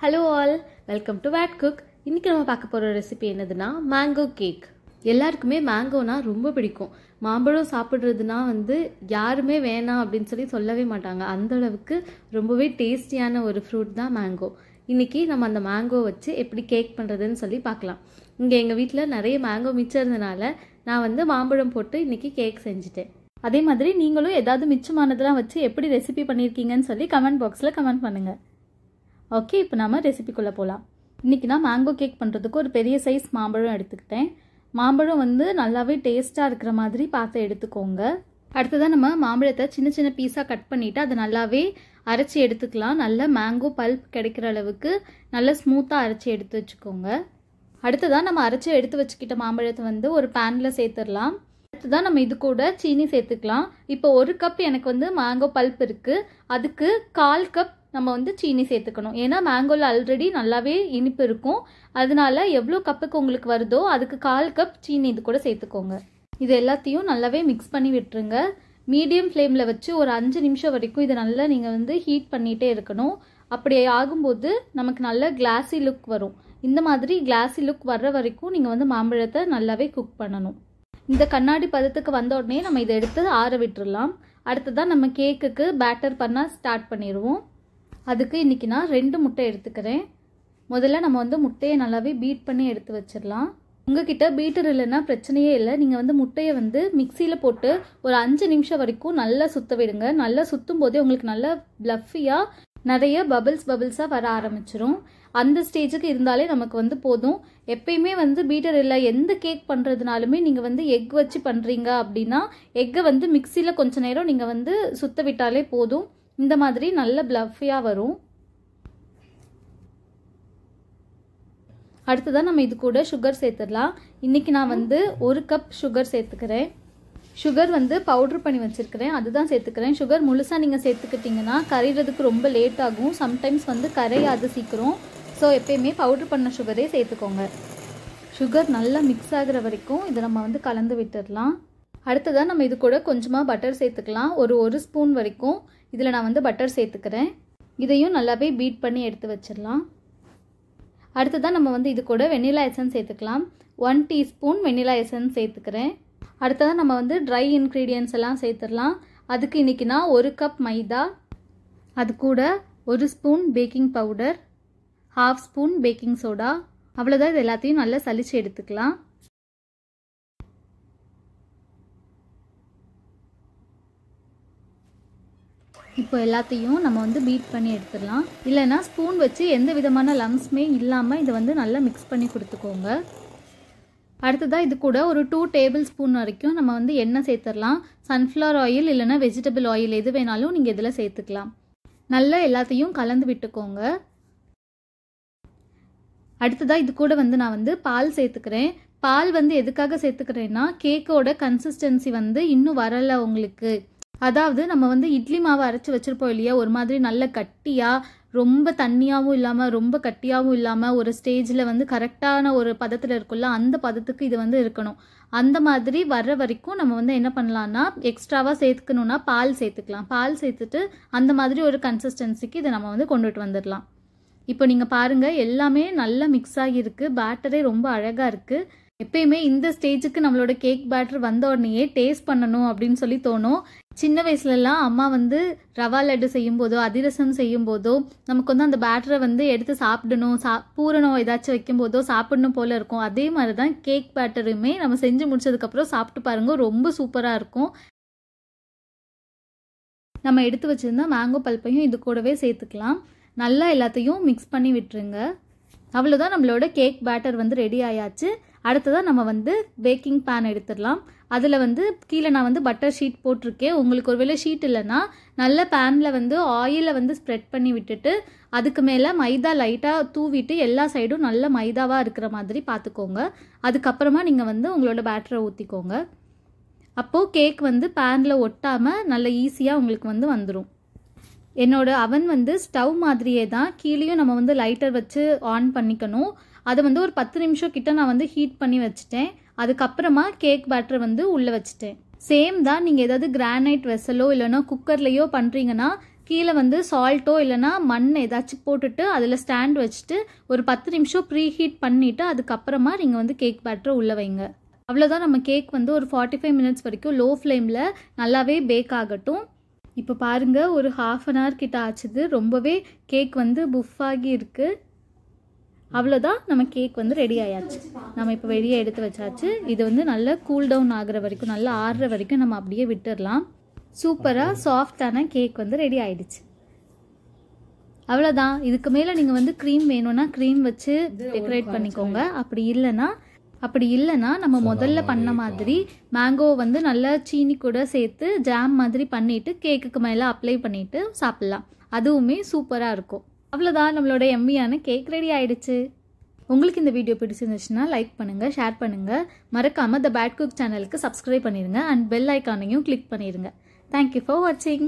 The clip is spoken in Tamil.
hello all welcome to bad cook இன்றைக்கி நம்ம பார்க்க போகிற ரெசிபி என்னதுன்னா மேங்கோ கேக் எல்லாருக்குமே மேங்கோனா ரொம்ப பிடிக்கும் மாம்பழம் சாப்பிட்றதுனா வந்து யாருமே வேணாம் அப்படின்னு சொல்லி சொல்லவே மாட்டாங்க அந்த அளவுக்கு ரொம்பவே டேஸ்டியான ஒரு ஃப்ரூட் தான் மேங்கோ இன்றைக்கி நம்ம அந்த மேங்கோ வச்சு எப்படி கேக் பண்ணுறதுன்னு சொல்லி பார்க்கலாம் இங்கே எங்கள் வீட்டில் நிறைய மேங்கோ மிச்சம் நான் வந்து மாம்பழம் போட்டு இன்றைக்கி கேக் செஞ்சுட்டேன் அதே மாதிரி நீங்களும் ஏதாவது மிச்சமானதெல்லாம் வச்சு எப்படி ரெசிபி பண்ணியிருக்கீங்கன்னு சொல்லி கமெண்ட் பாக்ஸில் கமெண்ட் பண்ணுங்கள் ஓகே இப்போ நம்ம ரெசிபிக்குள்ளே போகலாம் இன்றைக்கி நான் மேங்கோ கேக் பண்ணுறதுக்கு ஒரு பெரிய சைஸ் மாம்பழம் எடுத்துக்கிட்டேன் மாம்பழம் வந்து நல்லாவே டேஸ்ட்டாக இருக்கிற மாதிரி பார்த்து எடுத்துக்கோங்க அடுத்ததாக நம்ம மாம்பழத்தை சின்ன சின்ன பீஸாக கட் பண்ணிவிட்டு அதை நல்லாவே அரைச்சி எடுத்துக்கலாம் நல்ல மேங்கோ பல்ப் கிடைக்கிற அளவுக்கு நல்லா ஸ்மூத்தாக அரைச்சி எடுத்து வச்சுக்கோங்க அடுத்ததாக நம்ம அரைச்சி எடுத்து வச்சுக்கிட்ட மாம்பழத்தை வந்து ஒரு பேனில் சேர்த்துடலாம் அடுத்ததான் நம்ம இது கூட சீனி சேர்த்துக்கலாம் இப்போ ஒரு கப் எனக்கு வந்து மேங்கோ பல்ப் இருக்குது அதுக்கு கால் கப் நம்ம வந்து சீனி சேர்த்துக்கணும் ஏன்னா மேங்கோவில் ஆல்ரெடி நல்லாவே இனிப்பு இருக்கும் அதனால எவ்வளோ கப்புக்கு உங்களுக்கு வருதோ அதுக்கு கால் கப் சீனி இது கூட சேர்த்துக்கோங்க இது எல்லாத்தையும் நல்லாவே மிக்ஸ் பண்ணி விட்டுருங்க மீடியம் ஃப்ளேமில் வச்சு ஒரு அஞ்சு நிமிஷம் வரைக்கும் இதை நல்லா நீங்கள் வந்து ஹீட் பண்ணிகிட்டே இருக்கணும் அப்படி ஆகும்போது நமக்கு நல்ல கிளாஸி லுக் வரும் இந்த மாதிரி கிளாஸி லுக் வர்ற வரைக்கும் நீங்கள் வந்து மாம்பழத்தை நல்லாவே குக் பண்ணணும் இந்த கண்ணாடி பதத்துக்கு வந்த உடனே நம்ம இதை எடுத்து ஆற விட்டுடலாம் அடுத்ததான் நம்ம கேக்குக்கு பேட்டர் பண்ணால் ஸ்டார்ட் பண்ணிடுவோம் அதுக்கு இன்றைக்கி நான் ரெண்டு முட்டை எடுத்துக்கிறேன் முதல்ல நம்ம வந்து முட்டையை நல்லாவே பீட் பண்ணி எடுத்து வச்சிடலாம் உங்ககிட்ட பீட்டர் இல்லைன்னா பிரச்சனையே இல்லை நீங்கள் வந்து முட்டையை வந்து மிக்சியில் போட்டு ஒரு அஞ்சு நிமிஷம் வரைக்கும் நல்லா சுத்த விடுங்க நல்லா சுற்றும் போதே உங்களுக்கு நல்லா ப்ளஃபியாக நிறைய பபிள்ஸ் பபிள்ஸாக வர ஆரம்பிச்சிடும் அந்த ஸ்டேஜுக்கு இருந்தாலே நமக்கு வந்து போதும் எப்பயுமே வந்து பீட்டர் இல்லை எந்த கேக் பண்ணுறதுனாலுமே நீங்கள் வந்து எக் வச்சு பண்ணுறீங்க அப்படின்னா எக்கை வந்து மிக்சியில் கொஞ்சம் நேரம் நீங்கள் வந்து சுத்த விட்டாலே போதும் இந்த மாதிரி நல்ல ப்ளஃபியாக வரும் அடுத்ததாக நம்ம இது கூட சுகர் சேர்த்துடலாம் இன்றைக்கி நான் வந்து ஒரு கப் சுகர் சேர்த்துக்கிறேன் சுகர் வந்து பவுட்ரு பண்ணி வச்சுருக்கிறேன் அதுதான் சேர்த்துக்கிறேன் சுகர் முழுசாக நீங்கள் சேர்த்துக்கிட்டிங்கன்னா கரையிறதுக்கு ரொம்ப லேட் ஆகும் சம்டைம்ஸ் வந்து கரையாது சீக்கிரம் ஸோ எப்பயுமே பவுட்ரு பண்ண சுகரே சேர்த்துக்கோங்க சுகர் நல்லா மிக்ஸ் ஆகிற வரைக்கும் இதை நம்ம வந்து கலந்து விட்டுடலாம் அடுத்ததாக நம்ம இது கூட கொஞ்சமாக பட்டர் சேர்த்துக்கலாம் ஒரு ஒரு ஸ்பூன் வரைக்கும் இதில் நான் வந்து பட்டர் சேர்த்துக்கிறேன் இதையும் நல்லாவே பீட் பண்ணி எடுத்து வச்சிடலாம் அடுத்ததாக நம்ம வந்து இது கூட வெண்ணிலா எசன் சேர்த்துக்கலாம் ஒன் டீஸ்பூன் வெண்ணிலா எசன் சேர்த்துக்கிறேன் அடுத்ததாக நம்ம வந்து ட்ரை இன்க்ரீடியன்ஸ் எல்லாம் சேர்த்துடலாம் அதுக்கு இன்றைக்கி நான் ஒரு கப் மைதா அது கூட ஒரு spoon baking powder half spoon baking soda அவ்வளோதான் இது எல்லாத்தையும் நல்லா சளிச்சு எடுத்துக்கலாம் இப்போ எல்லாத்தையும் நம்ம வந்து பீட் பண்ணி எடுத்துடலாம் இல்லைனா ஸ்பூன் வச்சு எந்த விதமான லம்ஸ்மே இல்லாமல் இதை வந்து நல்லா மிக்ஸ் பண்ணி கொடுத்துக்கோங்க அடுத்ததாக இது கூட ஒரு டூ டேபிள் ஸ்பூன் வரைக்கும் நம்ம வந்து எண்ணெய் சேர்த்துடலாம் சன்ஃப்ளவர் ஆயில் இல்லைன்னா வெஜிடபிள் ஆயில் எது வேணாலும் நீங்கள் இதில் சேர்த்துக்கலாம் நல்லா எல்லாத்தையும் கலந்து விட்டுக்கோங்க அடுத்ததாக இது கூட வந்து நான் வந்து பால் சேர்த்துக்கிறேன் பால் வந்து எதுக்காக சேர்த்துக்கிறேன்னா கேக்கோட கன்சிஸ்டன்சி வந்து இன்னும் வரலை உங்களுக்கு அதாவது நம்ம வந்து இட்லி மாவை அரைச்சி வச்சிருப்போம் இல்லையா ஒரு மாதிரி நல்ல கட்டியாக ரொம்ப தண்ணியாகவும் இல்லாமல் ரொம்ப கட்டியாகவும் இல்லாமல் ஒரு ஸ்டேஜில் வந்து கரெக்டான ஒரு பதத்தில் இருக்கும்ல அந்த பதத்துக்கு இது வந்து இருக்கணும் அந்த மாதிரி வர்ற வரைக்கும் நம்ம வந்து என்ன பண்ணலான்னா எக்ஸ்ட்ராவாக சேர்த்துக்கணுன்னா பால் சேர்த்துக்கலாம் பால் சேர்த்துட்டு அந்த மாதிரி ஒரு கன்சிஸ்டன்சிக்கு இதை நம்ம வந்து கொண்டுட்டு வந்துடலாம் இப்போ நீங்கள் பாருங்கள் எல்லாமே நல்லா மிக்ஸ் ஆகியிருக்கு பேட்டரே ரொம்ப அழகாக இருக்குது எப்பயுமே இந்த ஸ்டேஜுக்கு நம்மளோட கேக் பேட்டர் வந்த உடனேயே டேஸ்ட் பண்ணணும் அப்படின்னு சொல்லி தோணும் சின்ன வயசுலலாம் அம்மா வந்து ரவா லட்டு செய்யும் போதோ அதிரசம் செய்யும் போதோ நமக்கு வந்து அந்த பேட்டரை வந்து எடுத்து சாப்பிடணும் சா பூரணம் ஏதாச்சும் வைக்கும் போதோ சாப்பிடணும் போல இருக்கும் அதே மாதிரி தான் கேக் பேட்டருமே நம்ம செஞ்சு முடிச்சதுக்கப்புறம் சாப்பிட்டு பாருங்க ரொம்ப சூப்பராக இருக்கும் நம்ம எடுத்து வச்சிருந்தா மேங்கோ பல்ப்பையும் இது கூடவே சேர்த்துக்கலாம் நல்லா எல்லாத்தையும் மிக்ஸ் பண்ணி விட்டுருங்க அவ்வளோதான் நம்மளோட கேக் பேட்டர் வந்து ரெடி ஆயாச்சு அடுத்ததாக நம்ம வந்து பேக்கிங் பேன் எடுத்துடலாம் அதில் வந்து கீழே நான் வந்து பட்டர் ஷீட் போட்டிருக்கேன் உங்களுக்கு ஒருவேளை ஷீட் இல்லைன்னா நல்ல பேனில் வந்து ஆயிலை வந்து ஸ்ப்ரெட் பண்ணி விட்டுட்டு அதுக்கு மேலே மைதா லைட்டாக தூவிட்டு எல்லா சைடும் நல்ல மைதாவாக இருக்கிற மாதிரி பார்த்துக்கோங்க அதுக்கப்புறமா நீங்கள் வந்து உங்களோட பேட்டரை ஊற்றிக்கோங்க அப்போது கேக் வந்து பேனில் ஒட்டாமல் நல்ல ஈஸியாக உங்களுக்கு வந்து வந்துடும் என்னோடய அவன் வந்து ஸ்டவ் மாதிரியே தான் கீழேயும் நம்ம வந்து லைட்டர் வச்சு ஆன் பண்ணிக்கணும் அதை வந்து ஒரு பத்து நிமிஷம் கிட்ட நான் வந்து ஹீட் பண்ணி வச்சுட்டேன் அதுக்கப்புறமா கேக் பேட்டர் வந்து உள்ளே வச்சுட்டேன் சேம் தான் நீங்கள் ஏதாவது கிரானைட் வெசலோ இல்லைனா குக்கர்லயோ பண்ணுறீங்கன்னா கீழே வந்து சால்ட்டோ இல்லைனா மண் ஏதாச்சும் போட்டுட்டு அதில் ஸ்டாண்ட் வச்சுட்டு ஒரு பத்து நிமிஷம் ப்ரீ ஹீட் பண்ணிவிட்டு அதுக்கப்புறமா நீங்கள் வந்து கேக் பேட்டர் உள்ளே வைங்க அவ்வளோதான் நம்ம கேக் வந்து ஒரு ஃபார்ட்டி ஃபைவ் மினிட்ஸ் வரைக்கும் லோ ஃப்ளேமில் நல்லாவே பேக் ஆகட்டும் இப்போ பாருங்கள் ஒரு ஹாஃப் அன் ஹவர் கிட்ட ஆச்சுது ரொம்பவே கேக் வந்து புஃப் ஆகி இருக்குது அவ்வளோதான் நம்ம கேக் வந்து ரெடி ஆயாச்சு நம்ம இப்போ வெளியே எடுத்து வச்சாச்சு இது வந்து நல்லா கூல் டவுன் ஆகிற வரைக்கும் நல்லா ஆடுற வரைக்கும் நம்ம அப்படியே விட்டுடலாம் சூப்பராக சாஃப்டான கேக் வந்து ரெடி ஆயிடுச்சு அவ்வளோதான் இதுக்கு மேலே நீங்கள் வந்து க்ரீம் வேணும்னா க்ரீம் வச்சு டெக்கரேட் பண்ணிக்கோங்க அப்படி இல்லைன்னா அப்படி இல்லைன்னா நம்ம முதல்ல பண்ண மாதிரி மேங்கோ வந்து நல்லா சீனி கூட சேர்த்து ஜாம் மாதிரி பண்ணிவிட்டு கேக்குக்கு மேலே அப்ளை பண்ணிவிட்டு சாப்பிட்லாம் அதுவுமே சூப்பராக இருக்கும் அவ்வளோதான் நம்மளோட எம்மியான கேக் ரெடி ஆயிடுச்சு உங்களுக்கு இந்த வீடியோ பிடிச்சிருந்துச்சுன்னா லைக் பண்ணுங்கள் ஷேர் பண்ணுங்கள் மறக்காமல் த பேட் குக் சேனலுக்கு சப்ஸ்கிரைப் பண்ணிடுங்க அண்ட் பெல் ஐக்கானையும் கிளிக் பண்ணிடுங்க தேங்க்யூ ஃபார் வாட்சிங்